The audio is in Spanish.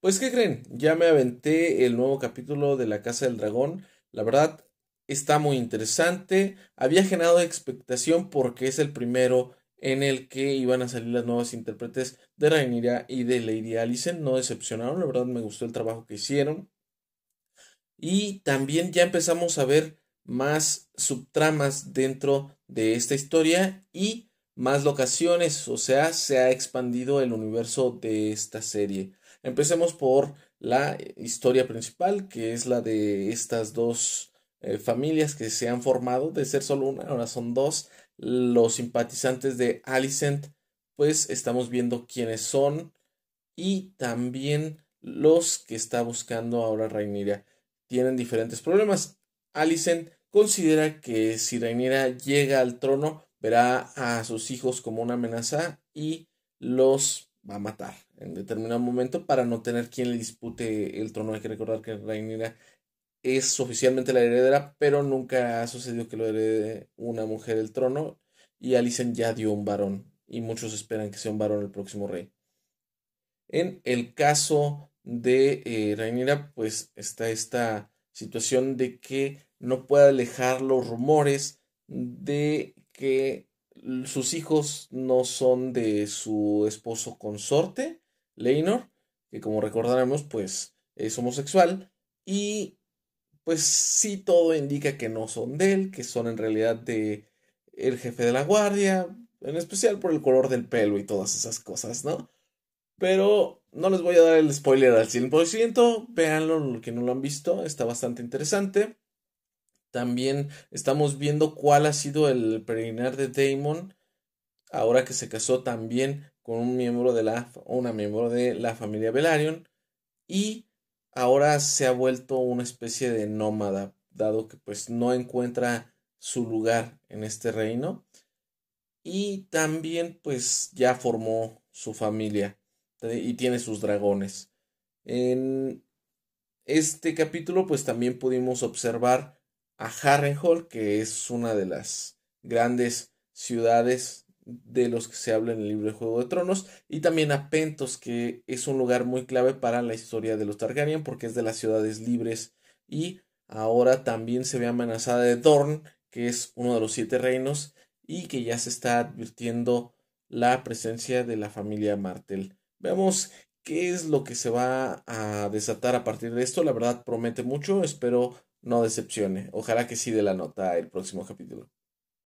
Pues, ¿qué creen? Ya me aventé el nuevo capítulo de La Casa del Dragón. La verdad, está muy interesante. Había generado expectación porque es el primero en el que iban a salir las nuevas intérpretes de Rhaenyra y de Lady Alicent. No decepcionaron, la verdad me gustó el trabajo que hicieron. Y también ya empezamos a ver más subtramas dentro de esta historia y más locaciones, o sea, se ha expandido el universo de esta serie. Empecemos por la historia principal, que es la de estas dos eh, familias que se han formado, de ser solo una, ahora son dos. Los simpatizantes de Alicent, pues estamos viendo quiénes son y también los que está buscando ahora Rhaenyra. Tienen diferentes problemas. Alicent considera que si Rhaenyra llega al trono, verá a sus hijos como una amenaza y los va a matar en determinado momento para no tener quien le dispute el trono. Hay que recordar que Rhaenyra es oficialmente la heredera, pero nunca ha sucedido que lo herede una mujer el trono. Y Alicent ya dio un varón, y muchos esperan que sea un varón el próximo rey. En el caso de eh, pues está esta situación de que no puede alejar los rumores de que sus hijos no son de su esposo consorte, Leinor, que como recordaremos, pues es homosexual. Y pues sí todo indica que no son de él, que son en realidad de el jefe de la guardia, en especial por el color del pelo y todas esas cosas, ¿no? Pero no les voy a dar el spoiler al 100%, véanlo, los que no lo han visto, está bastante interesante. También estamos viendo cuál ha sido el peregrinar de Damon ahora que se casó también con un miembro de la una miembro de la familia Velaryon y ahora se ha vuelto una especie de nómada dado que pues no encuentra su lugar en este reino y también pues ya formó su familia eh, y tiene sus dragones. En este capítulo pues también pudimos observar a Harrenhal, que es una de las grandes ciudades de los que se habla en el libro de Juego de Tronos, y también a Pentos, que es un lugar muy clave para la historia de los Targaryen, porque es de las ciudades libres, y ahora también se ve amenazada de Dorn, que es uno de los siete reinos, y que ya se está advirtiendo la presencia de la familia Martel. Vemos qué es lo que se va a desatar a partir de esto. La verdad promete mucho, espero no decepcione. Ojalá que sí de la nota el próximo capítulo.